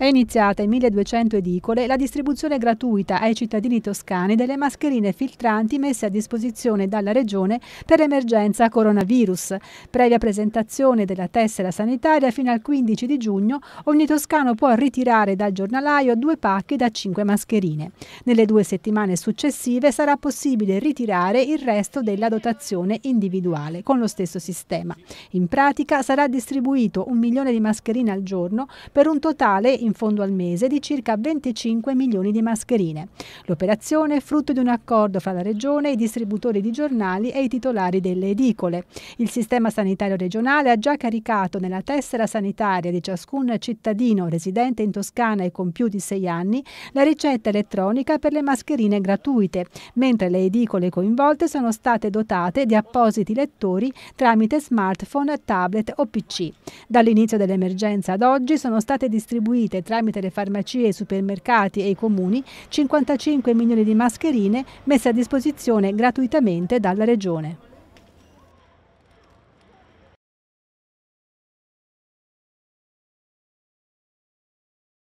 È iniziata in 1200 edicole la distribuzione gratuita ai cittadini toscani delle mascherine filtranti messe a disposizione dalla Regione per l'emergenza coronavirus. Previa presentazione della tessera sanitaria fino al 15 di giugno, ogni toscano può ritirare dal giornalaio due pacchi da 5 mascherine. Nelle due settimane successive sarà possibile ritirare il resto della dotazione individuale con lo stesso sistema. In pratica sarà distribuito un milione di mascherine al giorno per un totale in in fondo al mese di circa 25 milioni di mascherine. L'operazione è frutto di un accordo fra la Regione, i distributori di giornali e i titolari delle edicole. Il sistema sanitario regionale ha già caricato nella tessera sanitaria di ciascun cittadino residente in Toscana e con più di 6 anni la ricetta elettronica per le mascherine gratuite, mentre le edicole coinvolte sono state dotate di appositi lettori tramite smartphone, tablet o PC. Dall'inizio dell'emergenza ad oggi sono state distribuite distribuire tramite le farmacie, i supermercati e i comuni 55 milioni di mascherine messe a disposizione gratuitamente dalla Regione.